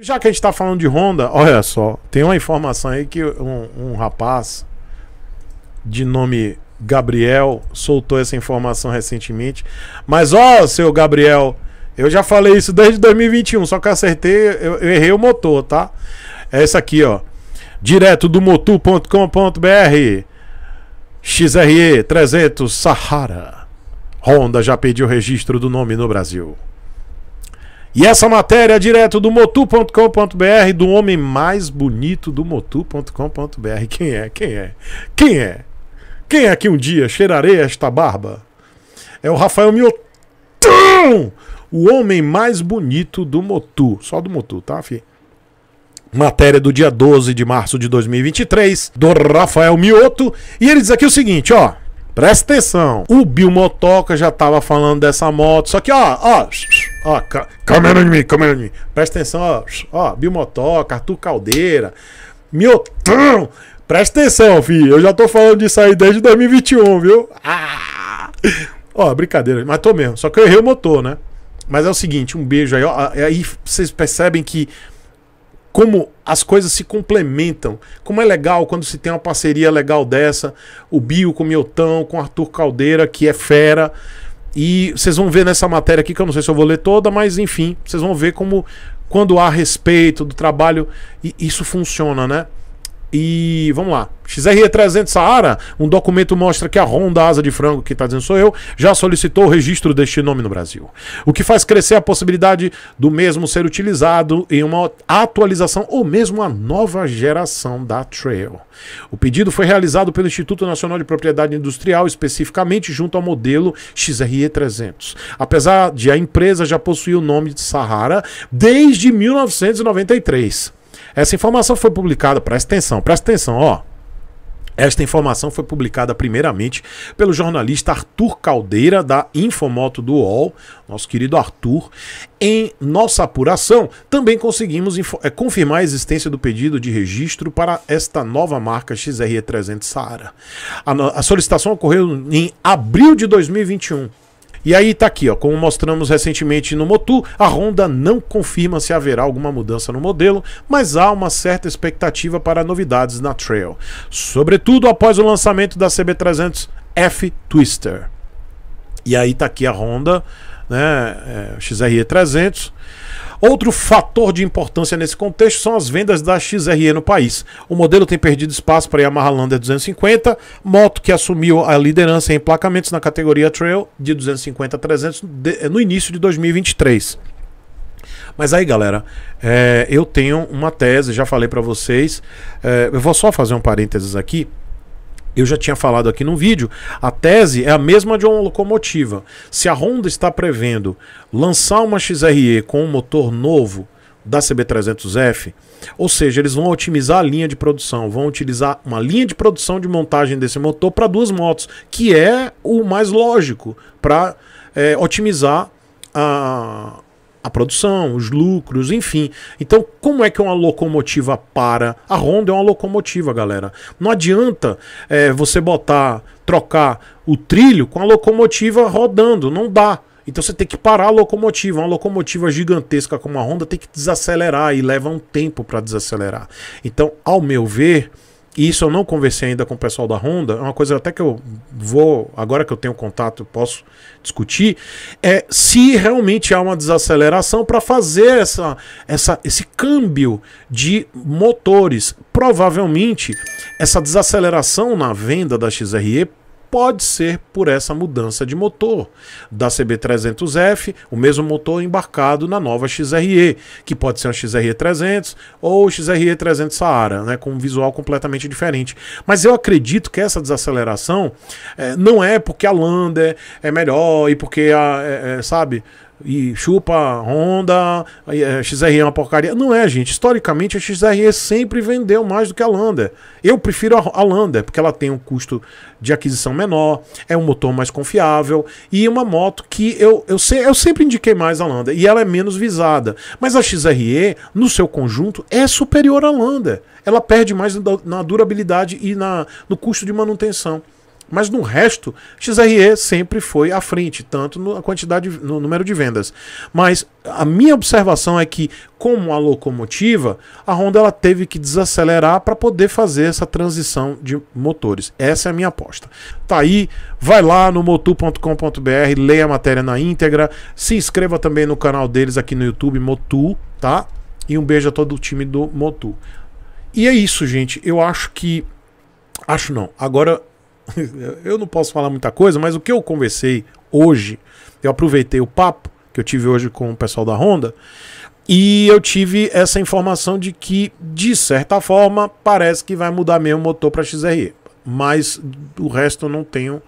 Já que a gente tá falando de Honda, olha só, tem uma informação aí que um, um rapaz de nome Gabriel soltou essa informação recentemente. Mas ó, seu Gabriel, eu já falei isso desde 2021, só que acertei, eu, eu errei o motor, tá? É esse aqui, ó. Direto do motu.com.br. XRE 300 Sahara. Honda já pediu registro do nome no Brasil. E essa matéria é direto do motu.com.br, do homem mais bonito do motu.com.br. Quem é? Quem é? Quem é? Quem é que um dia cheirarei esta barba? É o Rafael Miotão, o homem mais bonito do Motu. Só do Motu, tá, fi? Matéria do dia 12 de março de 2023, do Rafael Mioto. E ele diz aqui o seguinte, ó. Presta atenção. O Bilmotoca já tava falando dessa moto, só que, ó, ó... Ó, câmera de mim, câmera de mim. Presta atenção, ó. Ó, Motoca, Arthur Caldeira, Miotão. Presta atenção, filho. Eu já tô falando disso aí desde 2021, viu? Ah! Ó, brincadeira, mas tô mesmo. Só que eu errei o motor, né? Mas é o seguinte, um beijo aí. Ó, aí vocês percebem que como as coisas se complementam. Como é legal quando se tem uma parceria legal dessa, o Bio com o Miotão, com o Arthur Caldeira, que é fera. E vocês vão ver nessa matéria aqui, que eu não sei se eu vou ler toda, mas enfim, vocês vão ver como quando há respeito do trabalho, e isso funciona, né? E vamos lá. XRE300 Saara, um documento mostra que a Honda Asa de Frango, que está dizendo sou eu, já solicitou o registro deste nome no Brasil. O que faz crescer a possibilidade do mesmo ser utilizado em uma atualização ou mesmo a nova geração da Trail. O pedido foi realizado pelo Instituto Nacional de Propriedade Industrial, especificamente junto ao modelo XRE300. Apesar de a empresa já possuir o nome de Sahara desde 1993. Essa informação foi publicada, presta atenção, presta atenção, ó. Esta informação foi publicada primeiramente pelo jornalista Arthur Caldeira, da Infomoto do UOL, nosso querido Arthur. Em nossa apuração, também conseguimos eh, confirmar a existência do pedido de registro para esta nova marca XRE300 Saara. A, a solicitação ocorreu em abril de 2021. E aí tá aqui, ó, como mostramos recentemente no Motu, a Honda não confirma se haverá alguma mudança no modelo, mas há uma certa expectativa para novidades na Trail, sobretudo após o lançamento da CB300 F Twister. E aí tá aqui a Honda, né, é, XRE300, Outro fator de importância nesse contexto são as vendas da XRE no país. O modelo tem perdido espaço para a Yamaha Lander 250, moto que assumiu a liderança em emplacamentos na categoria Trail de 250 a 300 eh, no início de 2023. Mas aí, galera, é, eu tenho uma tese, já falei para vocês. É, eu vou só fazer um parênteses aqui. Eu já tinha falado aqui no vídeo, a tese é a mesma de uma locomotiva. Se a Honda está prevendo lançar uma XRE com um motor novo da CB300F, ou seja, eles vão otimizar a linha de produção, vão utilizar uma linha de produção de montagem desse motor para duas motos, que é o mais lógico para é, otimizar a, a produção, os lucros, enfim. Então, como é que uma locomotiva para? A Honda é uma locomotiva, galera. Não adianta é, você botar, trocar o trilho com a locomotiva rodando, não dá. Então você tem que parar a locomotiva. Uma locomotiva gigantesca como a Honda tem que desacelerar e leva um tempo para desacelerar. Então, ao meu ver, e isso eu não conversei ainda com o pessoal da Honda, é uma coisa até que eu vou, agora que eu tenho contato, eu posso discutir, é se realmente há uma desaceleração para fazer essa, essa, esse câmbio de motores. Provavelmente, essa desaceleração na venda da XRE pode ser por essa mudança de motor da CB300F, o mesmo motor embarcado na nova XRE, que pode ser uma XRE300 ou XRE300 Saara, né, com um visual completamente diferente. Mas eu acredito que essa desaceleração é, não é porque a Lander é melhor e porque a, é, é, sabe, e chupa Honda, é, XRE é uma porcaria. Não é, gente. Historicamente, a XRE sempre vendeu mais do que a Lander. Eu prefiro a Lander, porque ela tem um custo de aquisição menor, é um motor mais confiável e uma moto que eu, eu, sei, eu sempre indiquei mais a Lander e ela é menos visada. Mas a XRE, no seu conjunto, é superior à Lander. Ela perde mais na durabilidade e na, no custo de manutenção. Mas no resto, XRE sempre foi à frente, tanto na quantidade, no número de vendas. Mas a minha observação é que, como a locomotiva, a Honda ela teve que desacelerar para poder fazer essa transição de motores. Essa é a minha aposta. Tá aí, vai lá no motu.com.br, leia a matéria na íntegra, se inscreva também no canal deles aqui no YouTube, Motu, tá? E um beijo a todo o time do Motu. E é isso, gente. Eu acho que. Acho não. Agora eu não posso falar muita coisa, mas o que eu conversei hoje, eu aproveitei o papo que eu tive hoje com o pessoal da Honda e eu tive essa informação de que, de certa forma, parece que vai mudar mesmo o motor para XRE. Mas o resto eu não tenho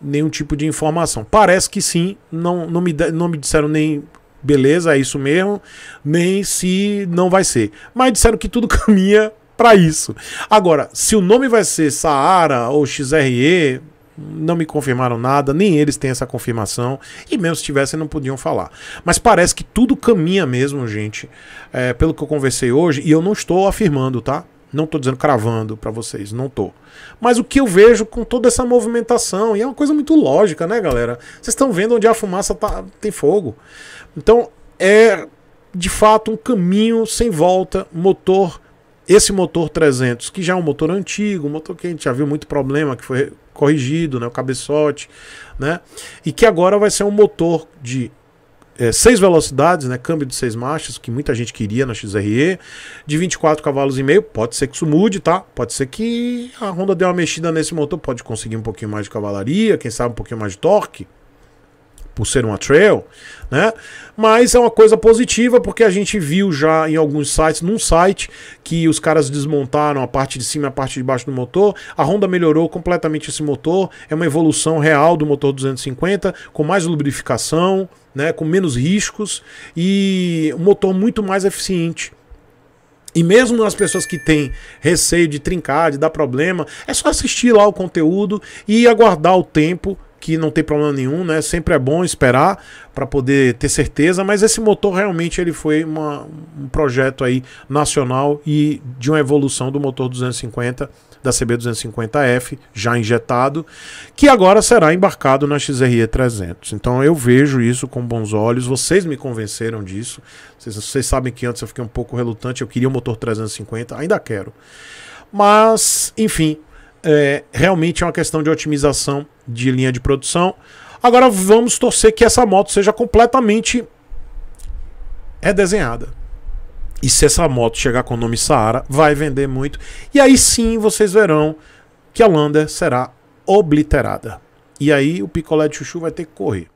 nenhum tipo de informação. Parece que sim, não, não, me, não me disseram nem beleza, é isso mesmo, nem se não vai ser. Mas disseram que tudo caminha para isso. Agora, se o nome vai ser Saara ou XRE, não me confirmaram nada, nem eles têm essa confirmação, e mesmo se tivessem não podiam falar. Mas parece que tudo caminha mesmo, gente, é, pelo que eu conversei hoje, e eu não estou afirmando, tá? Não estou dizendo cravando para vocês, não tô. Mas o que eu vejo com toda essa movimentação, e é uma coisa muito lógica, né, galera? Vocês estão vendo onde a fumaça tá, tem fogo. Então, é de fato um caminho sem volta, motor esse motor 300, que já é um motor antigo, um motor que a gente já viu muito problema, que foi corrigido, né, o cabeçote, né, e que agora vai ser um motor de é, seis velocidades, né, câmbio de seis marchas, que muita gente queria na XRE, de 24 cavalos e meio, pode ser que isso mude, tá? Pode ser que a Honda dê uma mexida nesse motor, pode conseguir um pouquinho mais de cavalaria, quem sabe um pouquinho mais de torque, por ser uma trail, né? Mas é uma coisa positiva porque a gente viu já em alguns sites, num site que os caras desmontaram a parte de cima e a parte de baixo do motor, a Honda melhorou completamente esse motor, é uma evolução real do motor 250 com mais lubrificação, né, com menos riscos e um motor muito mais eficiente. E mesmo as pessoas que têm receio de trincar, de dar problema, é só assistir lá o conteúdo e aguardar o tempo que não tem problema nenhum, né? Sempre é bom esperar para poder ter certeza, mas esse motor realmente ele foi uma, um projeto aí nacional e de uma evolução do motor 250 da CB250F já injetado, que agora será embarcado na XRE 300. Então eu vejo isso com bons olhos, vocês me convenceram disso. Vocês, vocês sabem que antes eu fiquei um pouco relutante, eu queria o um motor 350, ainda quero. Mas, enfim, é, realmente é uma questão de otimização de linha de produção. Agora vamos torcer que essa moto seja completamente redesenhada. E se essa moto chegar com o nome Saara, vai vender muito. E aí sim vocês verão que a Lander será obliterada. E aí o picolé de chuchu vai ter que correr.